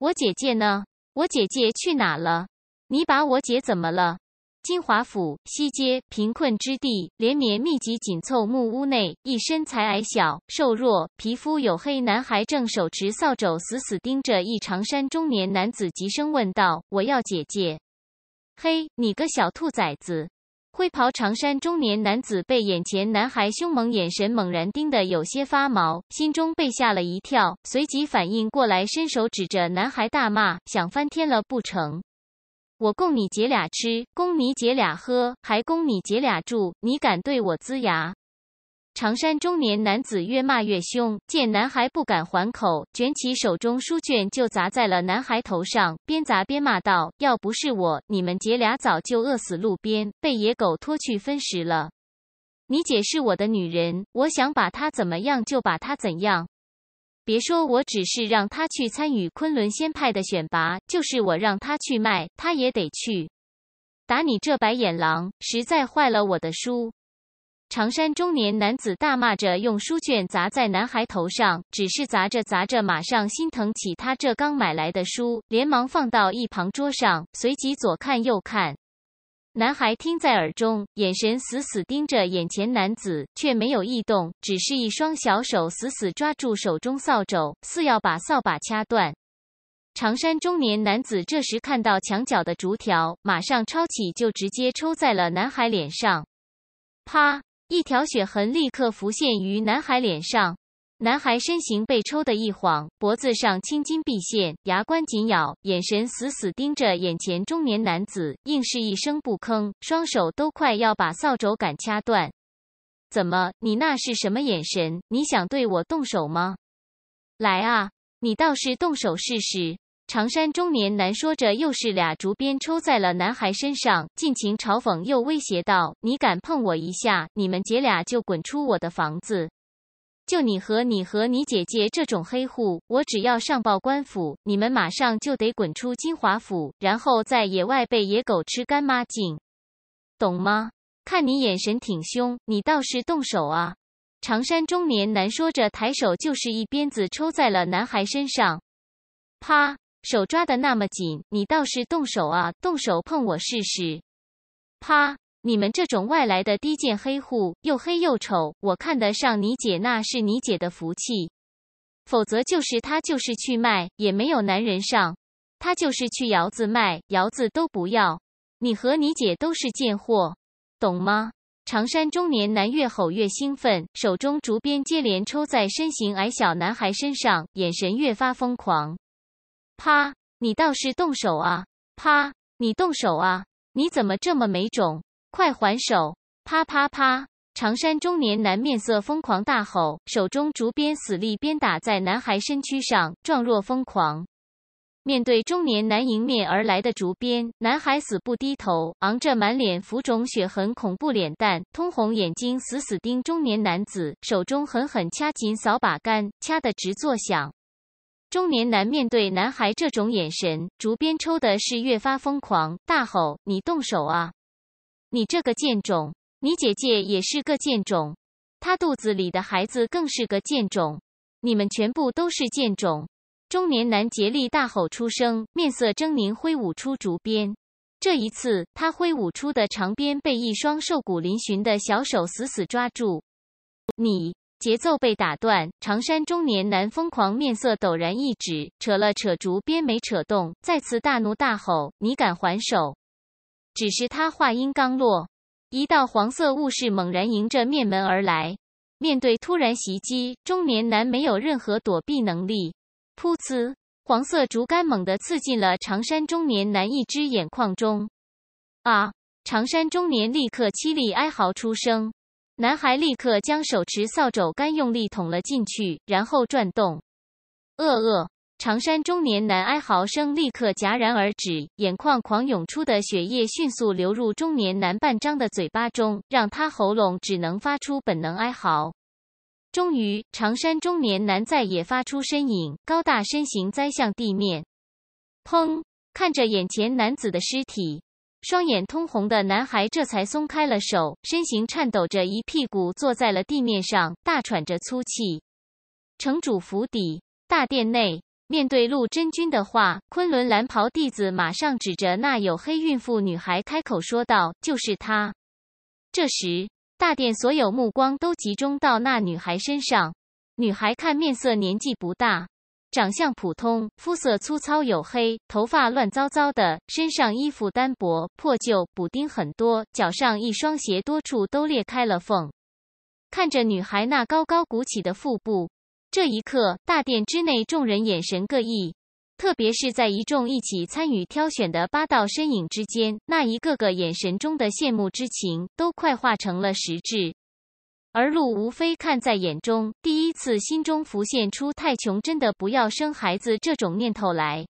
我姐姐呢？我姐姐去哪了？你把我姐怎么了？金华府西街贫困之地，连绵密集紧凑木屋内，一身材矮小、瘦弱、皮肤黝黑男孩正手持扫帚，死死盯着一长衫中年男子，急声问道：“我要姐姐！”嘿，你个小兔崽子！灰袍长衫中年男子被眼前男孩凶猛眼神猛然盯得有些发毛，心中被吓了一跳，随即反应过来，伸手指着男孩大骂：“想翻天了不成？我供你姐俩吃，供你姐俩喝，还供你姐俩住，你敢对我龇牙？”长衫中年男子越骂越凶，见男孩不敢还口，卷起手中书卷就砸在了男孩头上，边砸边骂道：“要不是我，你们姐俩早就饿死路边，被野狗拖去分食了。你姐是我的女人，我想把她怎么样就把她怎样。别说我只是让她去参与昆仑仙派的选拔，就是我让她去卖，她也得去。打你这白眼狼，实在坏了我的书。”长衫中年男子大骂着，用书卷砸在男孩头上。只是砸着砸着，马上心疼起他这刚买来的书，连忙放到一旁桌上，随即左看右看。男孩听在耳中，眼神死死盯着眼前男子，却没有异动，只是一双小手死死抓住手中扫帚，似要把扫把掐断。长衫中年男子这时看到墙角的竹条，马上抄起就直接抽在了男孩脸上，啪。一条血痕立刻浮现于男孩脸上，男孩身形被抽得一晃，脖子上青筋毕现，牙关紧咬，眼神死死盯着眼前中年男子，硬是一声不吭，双手都快要把扫帚杆掐断。怎么，你那是什么眼神？你想对我动手吗？来啊，你倒是动手试试！长衫中年男说着，又是俩竹鞭抽在了男孩身上，尽情嘲讽又威胁道：“你敢碰我一下，你们姐俩就滚出我的房子！就你和你和你姐姐这种黑户，我只要上报官府，你们马上就得滚出金华府，然后在野外被野狗吃干妈净，懂吗？看你眼神挺凶，你倒是动手啊！”长衫中年男说着，抬手就是一鞭子抽在了男孩身上，啪。手抓的那么紧，你倒是动手啊！动手碰我试试！啪！你们这种外来的低贱黑户，又黑又丑，我看得上你姐那是你姐的福气，否则就是她就是去卖也没有男人上，她就是去窑子卖窑子都不要。你和你姐都是贱货，懂吗？长衫中年男越吼越兴奋，手中竹鞭接连抽在身形矮小男孩身上，眼神越发疯狂。啪！你倒是动手啊！啪！你动手啊！你怎么这么没种？快还手！啪啪啪！长衫中年男面色疯狂大吼，手中竹鞭死力鞭打在男孩身躯上，状若疯狂。面对中年男迎面而来的竹鞭，男孩死不低头，昂着满脸浮肿血痕、恐怖脸蛋、通红眼睛，死死盯中年男子，手中狠狠掐紧扫把杆，掐得直作响。中年男面对男孩这种眼神，竹鞭抽的是越发疯狂，大吼：“你动手啊！你这个贱种！你姐姐也是个贱种，她肚子里的孩子更是个贱种！你们全部都是贱种！”中年男竭力大吼出声，面色狰狞，挥舞出竹鞭。这一次，他挥舞出的长鞭被一双瘦骨嶙峋的小手死死抓住。你！节奏被打断，长衫中年男疯狂，面色陡然一滞，扯了扯竹鞭，没扯动，再次大怒大吼：“你敢还手！”只是他话音刚落，一道黄色雾势猛然迎着面门而来。面对突然袭击，中年男没有任何躲避能力。噗呲，黄色竹竿猛地刺进了长衫中年男一只眼眶中。啊！长衫中年立刻凄厉哀嚎出声。男孩立刻将手持扫帚杆用力捅了进去，然后转动。呃呃，长衫中年男哀嚎声立刻戛然而止，眼眶狂涌出的血液迅速流入中年男半张的嘴巴中，让他喉咙只能发出本能哀嚎。终于，长衫中年男再也发出呻吟，高大身形栽向地面，砰！看着眼前男子的尸体。双眼通红的男孩这才松开了手，身形颤抖着一屁股坐在了地面上，大喘着粗气。城主府邸大殿内，面对陆真君的话，昆仑蓝袍弟子马上指着那有黑孕妇女孩开口说道：“就是她。”这时，大殿所有目光都集中到那女孩身上。女孩看面色，年纪不大。长相普通，肤色粗糙黝黑，头发乱糟糟的，身上衣服单薄破旧，补丁很多，脚上一双鞋多处都裂开了缝。看着女孩那高高鼓起的腹部，这一刻，大殿之内众人眼神各异，特别是在一众一起参与挑选的八道身影之间，那一个个眼神中的羡慕之情都快化成了实质。而陆无非看在眼中，第一次心中浮现出“太穷，真的不要生孩子”这种念头来。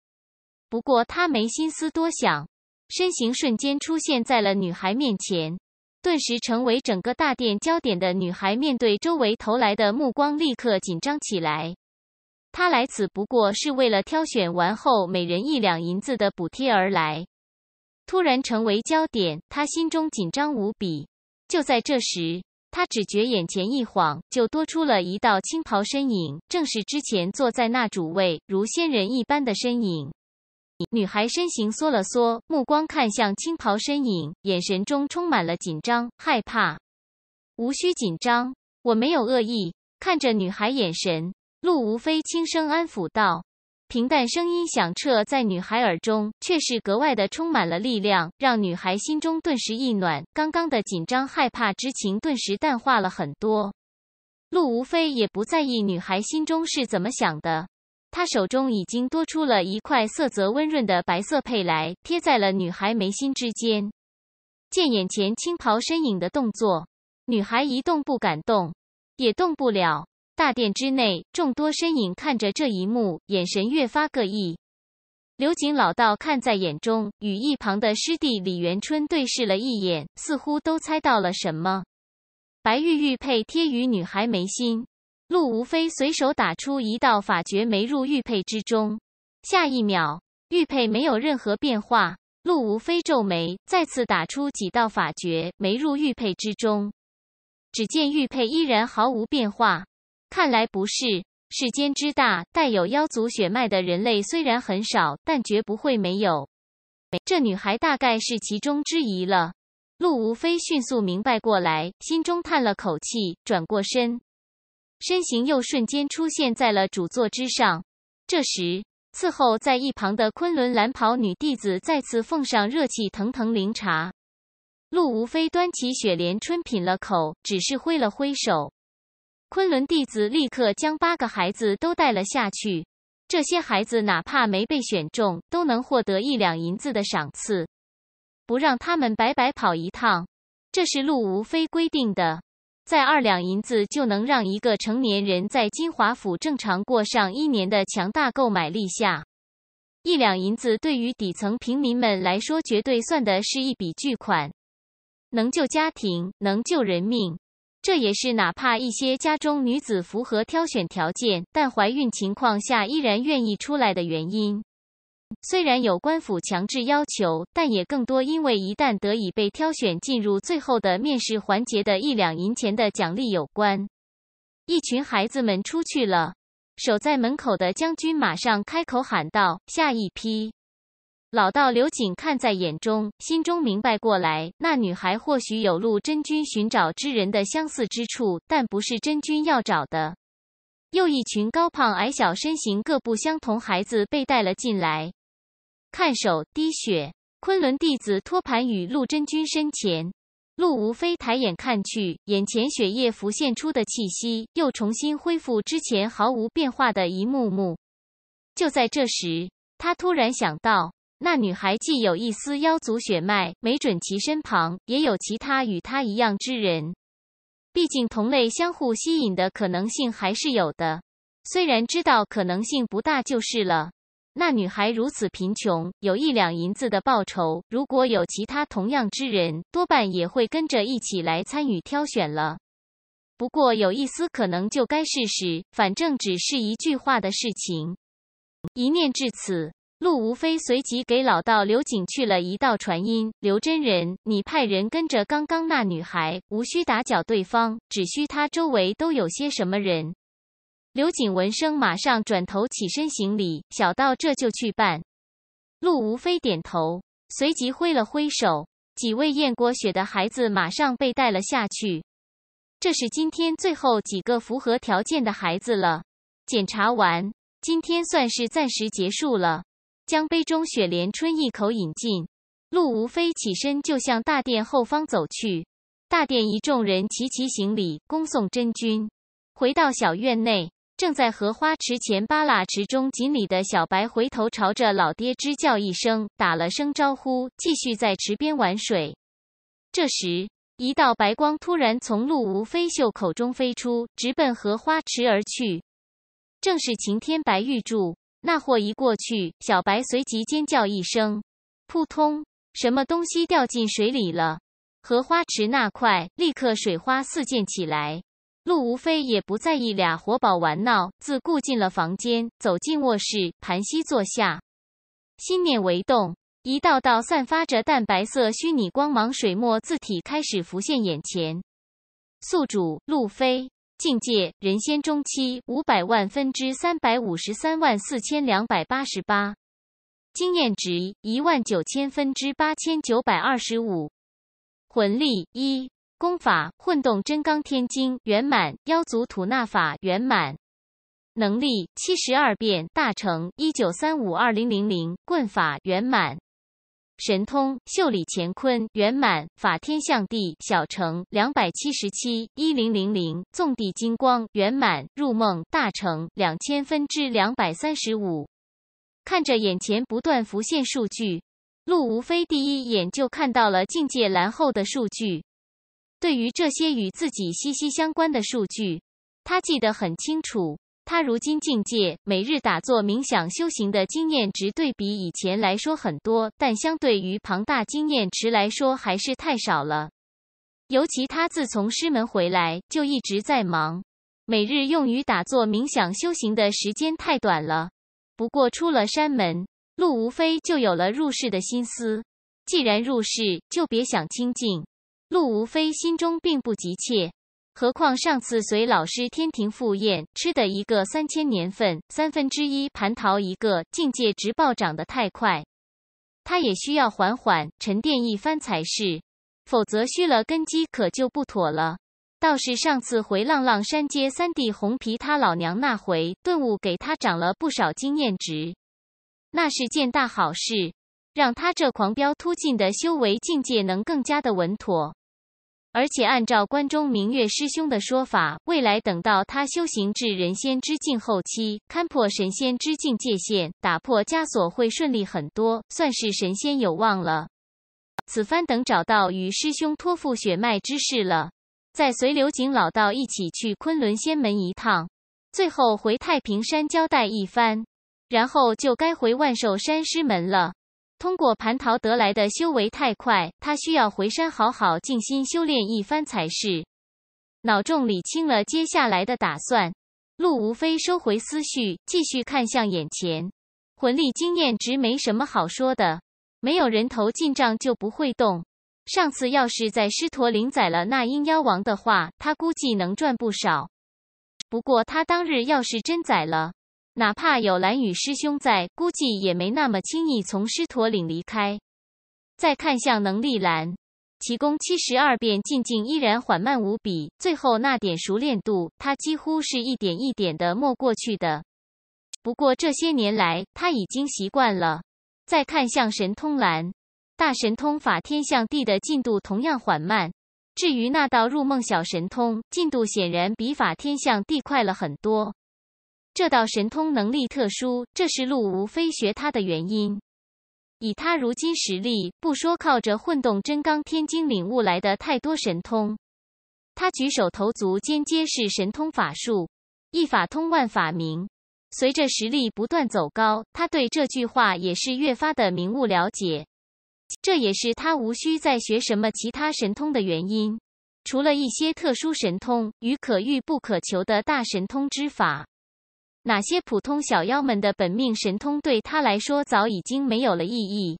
不过他没心思多想，身形瞬间出现在了女孩面前，顿时成为整个大殿焦点的女孩面对周围投来的目光，立刻紧张起来。他来此不过是为了挑选完后每人一两银子的补贴而来，突然成为焦点，他心中紧张无比。就在这时。他只觉眼前一晃，就多出了一道青袍身影，正是之前坐在那主位、如仙人一般的身影。女孩身形缩了缩，目光看向青袍身影，眼神中充满了紧张、害怕。无需紧张，我没有恶意。看着女孩眼神，陆无非轻声安抚道。平淡声音响彻在女孩耳中，却是格外的充满了力量，让女孩心中顿时一暖。刚刚的紧张害怕之情顿时淡化了很多。陆无非也不在意女孩心中是怎么想的，他手中已经多出了一块色泽温润的白色佩来，贴在了女孩眉心之间。见眼前青袍身影的动作，女孩一动不敢动，也动不了。大殿之内，众多身影看着这一幕，眼神越发各异。刘瑾老道看在眼中，与一旁的师弟李元春对视了一眼，似乎都猜到了什么。白玉玉佩贴于女孩眉心，陆无非随手打出一道法诀，没入玉佩之中。下一秒，玉佩没有任何变化。陆无非皱眉，再次打出几道法诀，没入玉佩之中。只见玉佩依然毫无变化。看来不是。世间之大，带有妖族血脉的人类虽然很少，但绝不会没有。这女孩大概是其中之一了。陆无非迅速明白过来，心中叹了口气，转过身，身形又瞬间出现在了主座之上。这时，伺候在一旁的昆仑蓝袍女弟子再次奉上热气腾腾灵茶。陆无非端起雪莲春品了口，只是挥了挥手。昆仑弟子立刻将八个孩子都带了下去。这些孩子哪怕没被选中，都能获得一两银子的赏赐，不让他们白白跑一趟。这是陆无非规定的。再二两银子就能让一个成年人在金华府正常过上一年的强大购买力下，一两银子对于底层平民们来说，绝对算的是一笔巨款，能救家庭，能救人命。这也是哪怕一些家中女子符合挑选条件，但怀孕情况下依然愿意出来的原因。虽然有官府强制要求，但也更多因为一旦得以被挑选进入最后的面试环节的一两银钱的奖励有关。一群孩子们出去了，守在门口的将军马上开口喊道：“下一批。”老道刘瑾看在眼中，心中明白过来，那女孩或许有陆真君寻找之人的相似之处，但不是真君要找的。又一群高胖矮小、身形各不相同孩子被带了进来，看守滴血昆仑弟子托盘与陆真君身前，陆无非抬眼看去，眼前血液浮现出的气息又重新恢复之前毫无变化的一幕幕。就在这时，他突然想到。那女孩既有一丝妖族血脉，没准其身旁也有其他与她一样之人。毕竟同类相互吸引的可能性还是有的，虽然知道可能性不大就是了。那女孩如此贫穷，有一两银子的报酬，如果有其他同样之人，多半也会跟着一起来参与挑选了。不过有一丝可能就该试试，反正只是一句话的事情。一念至此。陆无非随即给老道刘景去了一道传音：“刘真人，你派人跟着刚刚那女孩，无需打搅对方，只需她周围都有些什么人。”刘景闻声，马上转头起身行礼：“小道这就去办。”陆无非点头，随即挥了挥手，几位验过血的孩子马上被带了下去。这是今天最后几个符合条件的孩子了。检查完，今天算是暂时结束了。将杯中雪莲春一口饮尽，陆无非起身就向大殿后方走去。大殿一众人齐齐行礼，恭送真君。回到小院内，正在荷花池前扒拉池中锦鲤的小白回头朝着老爹吱叫一声，打了声招呼，继续在池边玩水。这时，一道白光突然从陆无非袖口中飞出，直奔荷花池而去，正是晴天白玉柱。那货一过去，小白随即尖叫一声，扑通，什么东西掉进水里了？荷花池那块立刻水花四溅起来。陆无非也不在意俩活宝玩闹，自顾进了房间，走进卧室，盘膝坐下，心念为动，一道道散发着淡白色虚拟光芒水墨字体开始浮现眼前。宿主，路飞。境界人仙中期，五百万分之三百五十三万四千两百八十八，经验值一万九千分之八千九百二十五，魂力一，功法混动真刚天经圆满，妖族吐纳法圆满，能力七十二变大成一九三五二零零零，棍法圆满。神通秀里乾坤圆满法天象地小乘两百七十七一零零零纵地金光圆满入梦大乘两千分之两百三十五。看着眼前不断浮现数据，陆无非第一眼就看到了境界栏后的数据。对于这些与自己息息相关的数据，他记得很清楚。他如今境界，每日打坐冥想修行的经验值对比以前来说很多，但相对于庞大经验值来说还是太少了。尤其他自从师门回来就一直在忙，每日用于打坐冥想修行的时间太短了。不过出了山门，陆无非就有了入世的心思。既然入世，就别想清静。陆无非心中并不急切。何况上次随老师天庭赴宴，吃的一个三千年份三分之一蟠桃，一个境界直暴涨的太快，他也需要缓缓沉淀一番才是，否则虚了根基可就不妥了。倒是上次回浪浪山接三弟红皮他老娘那回顿悟，给他涨了不少经验值，那是件大好事，让他这狂飙突进的修为境界能更加的稳妥。而且按照关中明月师兄的说法，未来等到他修行至人仙之境后期，勘破神仙之境界限，打破枷锁，会顺利很多，算是神仙有望了。此番等找到与师兄托付血脉之事了，再随刘景老道一起去昆仑仙门一趟，最后回太平山交代一番，然后就该回万寿山师门了。通过蟠桃得来的修为太快，他需要回山好好静心修炼一番才是。脑中理清了接下来的打算，陆无非收回思绪，继续看向眼前。魂力经验值没什么好说的，没有人头进账就不会动。上次要是在狮驼岭宰了那阴妖王的话，他估计能赚不少。不过他当日要是真宰了，哪怕有蓝雨师兄在，估计也没那么轻易从狮驼岭离开。再看向能力栏，其功七十二变进境依然缓慢无比。最后那点熟练度，他几乎是一点一点的没过去的。不过这些年来，他已经习惯了。再看向神通栏，大神通法天象地的进度同样缓慢。至于那道入梦小神通，进度显然比法天象地快了很多。这道神通能力特殊，这是陆无非学他的原因。以他如今实力，不说靠着混动真罡天经领悟来的太多神通，他举手投足间皆是神通法术，一法通万法明。随着实力不断走高，他对这句话也是越发的明悟了解。这也是他无需再学什么其他神通的原因，除了一些特殊神通与可遇不可求的大神通之法。哪些普通小妖们的本命神通对他来说早已经没有了意义。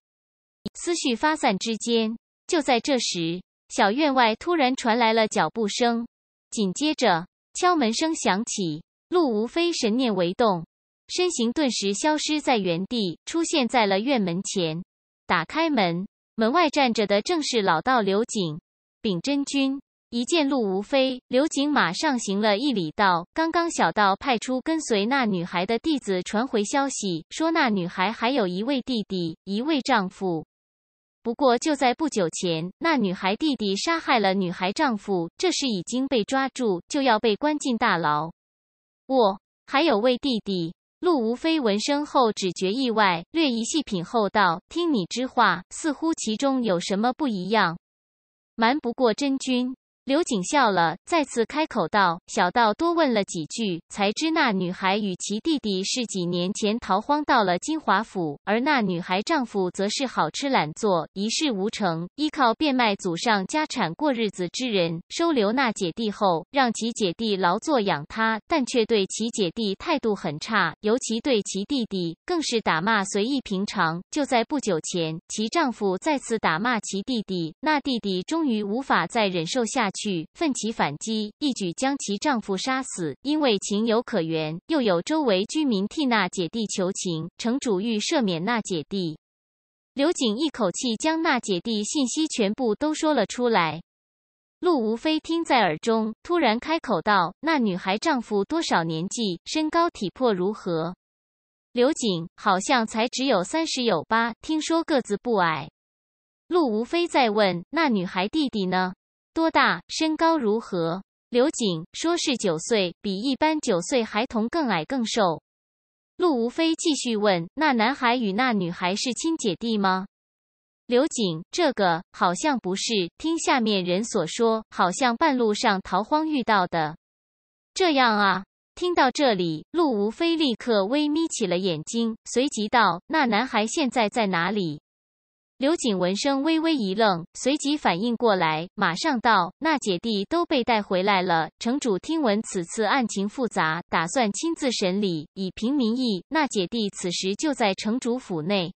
思绪发散之间，就在这时，小院外突然传来了脚步声，紧接着敲门声响起。陆无非神念为动，身形顿时消失在原地，出现在了院门前。打开门，门外站着的正是老道刘景、丙真君。一见陆无非，刘瑾马上行了一礼，道：“刚刚小道派出跟随那女孩的弟子传回消息，说那女孩还有一位弟弟，一位丈夫。不过就在不久前，那女孩弟弟杀害了女孩丈夫，这事已经被抓住，就要被关进大牢。我还有位弟弟。”陆无非闻声后，只觉意外，略一细品后道：“听你之话，似乎其中有什么不一样，瞒不过真君。”刘瑾笑了，再次开口道：“小道多问了几句，才知那女孩与其弟弟是几年前逃荒到了金华府，而那女孩丈夫则是好吃懒做，一事无成，依靠变卖祖上家产过日子之人。收留那姐弟后，让其姐弟劳作养他，但却对其姐弟态度很差，尤其对其弟弟更是打骂随意平常。就在不久前，其丈夫再次打骂其弟弟，那弟弟终于无法再忍受下。”去奋起反击，一举将其丈夫杀死。因为情有可原，又有周围居民替那姐弟求情，城主欲赦免那姐弟。刘景一口气将那姐弟信息全部都说了出来。陆无非听在耳中，突然开口道：“那女孩丈夫多少年纪？身高体魄如何？”刘景好像才只有三十有八，听说个子不矮。陆无非再问：“那女孩弟弟呢？”多大？身高如何？刘瑾说是九岁，比一般九岁孩童更矮更瘦。陆无非继续问：“那男孩与那女孩是亲姐弟吗？”刘瑾，这个好像不是，听下面人所说，好像半路上逃荒遇到的。”这样啊！听到这里，陆无非立刻微眯起了眼睛，随即道：“那男孩现在在哪里？”刘景闻声微微一愣，随即反应过来，马上道：“那姐弟都被带回来了。城主听闻此次案情复杂，打算亲自审理，以平民意。那姐弟此时就在城主府内，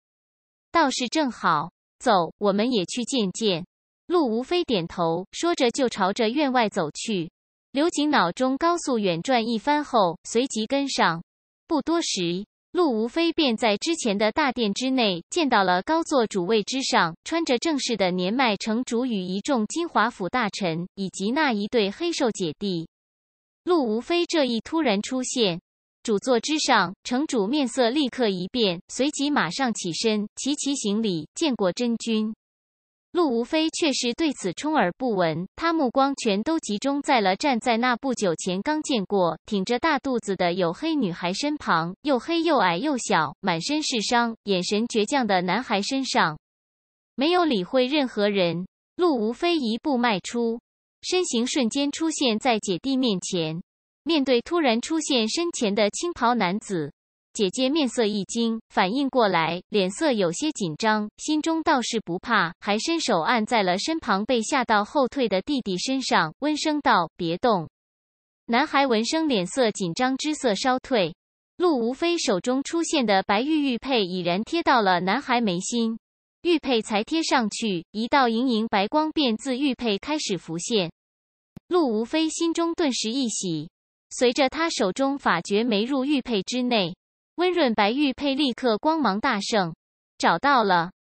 倒是正好。走，我们也去见见。”陆无非点头，说着就朝着院外走去。刘景脑中高速远转一番后，随即跟上。不多时。陆无非便在之前的大殿之内，见到了高坐主位之上，穿着正式的年迈城主与一众金华府大臣，以及那一对黑瘦姐弟。陆无非这一突然出现，主座之上城主面色立刻一变，随即马上起身，齐齐行礼，见过真君。陆无非却是对此充耳不闻，他目光全都集中在了站在那不久前刚见过、挺着大肚子的黝黑女孩身旁、又黑又矮又小、满身是伤、眼神倔强的男孩身上，没有理会任何人。陆无非一步迈出，身形瞬间出现在姐弟面前，面对突然出现身前的青袍男子。姐姐面色一惊，反应过来，脸色有些紧张，心中倒是不怕，还伸手按在了身旁被吓到后退的弟弟身上，温声道：“别动。”男孩闻声，脸色紧张之色稍退。陆无非手中出现的白玉玉佩已然贴到了男孩眉心，玉佩才贴上去，一道莹莹白光便自玉佩开始浮现。陆无非心中顿时一喜，随着他手中法诀没入玉佩之内。温润白玉佩立刻光芒大盛，找到了。